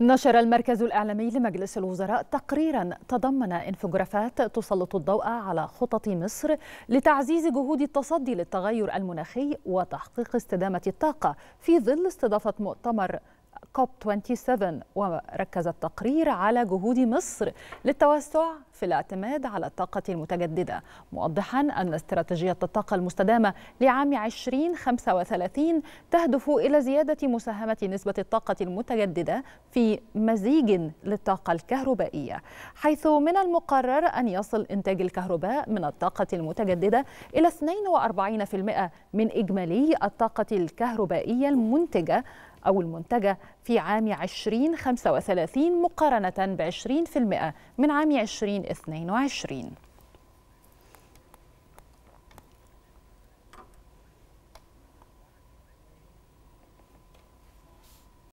نشر المركز الإعلامي لمجلس الوزراء تقريرا تضمن انفجرافات تسلط الضوء على خطط مصر لتعزيز جهود التصدي للتغير المناخي وتحقيق استدامة الطاقة في ظل استضافة مؤتمر كوب 27 وركز التقرير على جهود مصر للتوسع في الاعتماد على الطاقة المتجددة موضحا أن استراتيجية الطاقة المستدامة لعام 2035 تهدف إلى زيادة مساهمة نسبة الطاقة المتجددة في مزيج للطاقة الكهربائية حيث من المقرر أن يصل إنتاج الكهرباء من الطاقة المتجددة إلى 42% من إجمالي الطاقة الكهربائية المنتجة أو المنتجة في عام 2035 مقارنة ب 20% من عام 2022